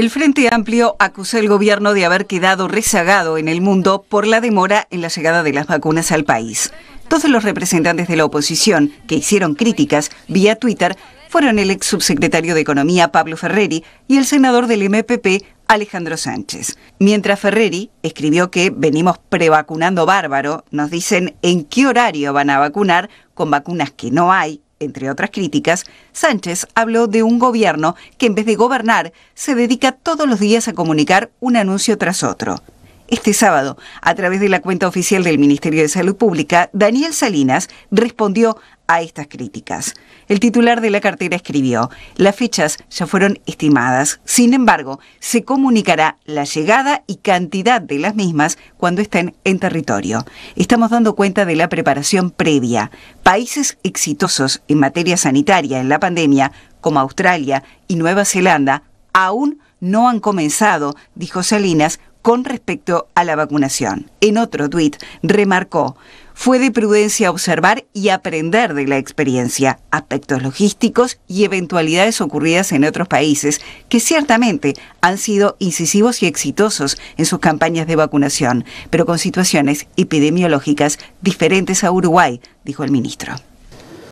El Frente Amplio acusó al gobierno de haber quedado rezagado en el mundo por la demora en la llegada de las vacunas al país. Todos los representantes de la oposición que hicieron críticas vía Twitter fueron el ex subsecretario de Economía Pablo Ferreri y el senador del MPP Alejandro Sánchez. Mientras Ferreri escribió que venimos prevacunando bárbaro, nos dicen en qué horario van a vacunar con vacunas que no hay entre otras críticas, Sánchez habló de un gobierno que en vez de gobernar se dedica todos los días a comunicar un anuncio tras otro. Este sábado, a través de la cuenta oficial del Ministerio de Salud Pública, Daniel Salinas respondió a estas críticas. El titular de la cartera escribió, las fechas ya fueron estimadas, sin embargo, se comunicará la llegada y cantidad de las mismas cuando estén en territorio. Estamos dando cuenta de la preparación previa. Países exitosos en materia sanitaria en la pandemia, como Australia y Nueva Zelanda, aún no han comenzado, dijo Salinas, con respecto a la vacunación. En otro tuit, remarcó, fue de prudencia observar y aprender de la experiencia, aspectos logísticos y eventualidades ocurridas en otros países, que ciertamente han sido incisivos y exitosos en sus campañas de vacunación, pero con situaciones epidemiológicas diferentes a Uruguay, dijo el ministro.